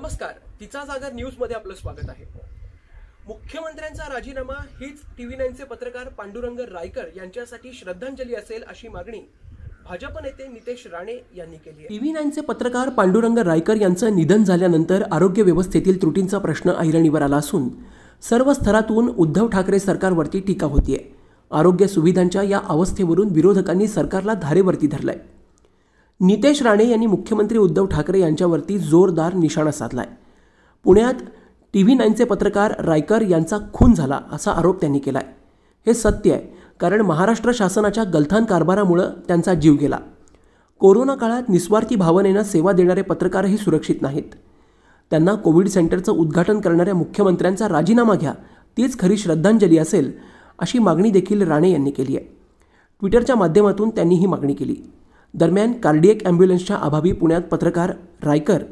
नमस्कार तिचा जागर मध्ये आपलं स्वागत आहे मुख्यमंत्र्यांचा राजीनामा हीच टीव्ही नाईनचे पत्रकार पांडुरंग रायकर यांच्यासाठी श्रद्धांजली असेल अशी मागणी भाजप नेते नितेश राणे यांनी केली टीव्ही नाईनचे पत्रकार पांडुरंग रायकर यांचं निधन झाल्यानंतर आरोग्य व्यवस्थेतील त्रुटींचा प्रश्न ऐरणीवर आला असून सर्व स्तरातून उद्धव ठाकरे सरकारवरती टीका होतीये आरोग्य सुविधांच्या या अवस्थेवरून विरोधकांनी सरकारला धारेवरती धरलंय नितेश राणे यांनी मुख्यमंत्री उद्धव ठाकरे यांच्यावरती जोरदार निशाणा साधला आहे पुण्यात टी व्ही नाईनचे पत्रकार रायकर यांचा खून झाला असा आरोप त्यांनी केला आहे हे सत्य आहे कारण महाराष्ट्र शासनाच्या गलथान कारभारामुळं त्यांचा जीव गेला कोरोना काळात निस्वार्थी भावनेनं सेवा देणारे पत्रकारही सुरक्षित नाहीत त्यांना कोविड सेंटरचं उद्घाटन करणाऱ्या मुख्यमंत्र्यांचा राजीनामा घ्या तीच खरी श्रद्धांजली असेल अशी मागणी देखील राणे यांनी केली आहे ट्विटरच्या माध्यमातून त्यांनी ही मागणी केली दरम्यान कार्डिएक ॲम्ब्युलन्सच्या अभावी पुण्यात पत्रकार रायकर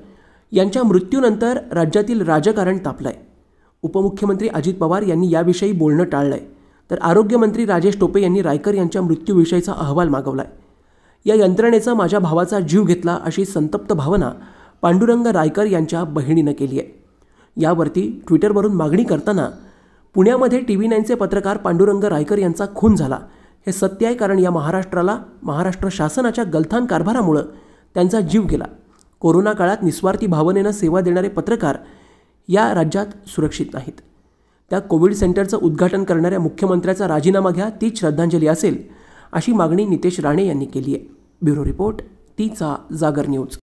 यांच्या मृत्यूनंतर राज्यातील राजकारण तापलं आहे उपमुख्यमंत्री अजित पवार यांनी याविषयी बोलणं टाळलं आहे तर आरोग्यमंत्री राजेश टोपे यांनी रायकर यांच्या मृत्यूविषयीचा अहवाल मागवला या यंत्रणेचा माझ्या भावाचा जीव घेतला अशी संतप्त भावना पांडुरंग रायकर यांच्या बहिणीनं केली आहे यावरती ट्विटरवरून मागणी करताना पुण्यामध्ये टी व्ही नाईनचे पत्रकार पांडुरंग रायकर यांचा खून झाला हे सत्य आहे कारण या महाराष्ट्राला महाराष्ट्र शासनाच्या गलथान कारभारामुळं त्यांचा जीव गेला कोरोना काळात निस्वार्थी भावनेनं सेवा देणारे पत्रकार या राज्यात सुरक्षित नाहीत त्या कोविड सेंटरचं उद्घाटन करणाऱ्या मुख्यमंत्र्याचा राजीनामा घ्या तीच श्रद्धांजली असेल अशी मागणी नितेश राणे यांनी केली आहे ब्युरो रिपोर्ट तीचा जागर न्यूज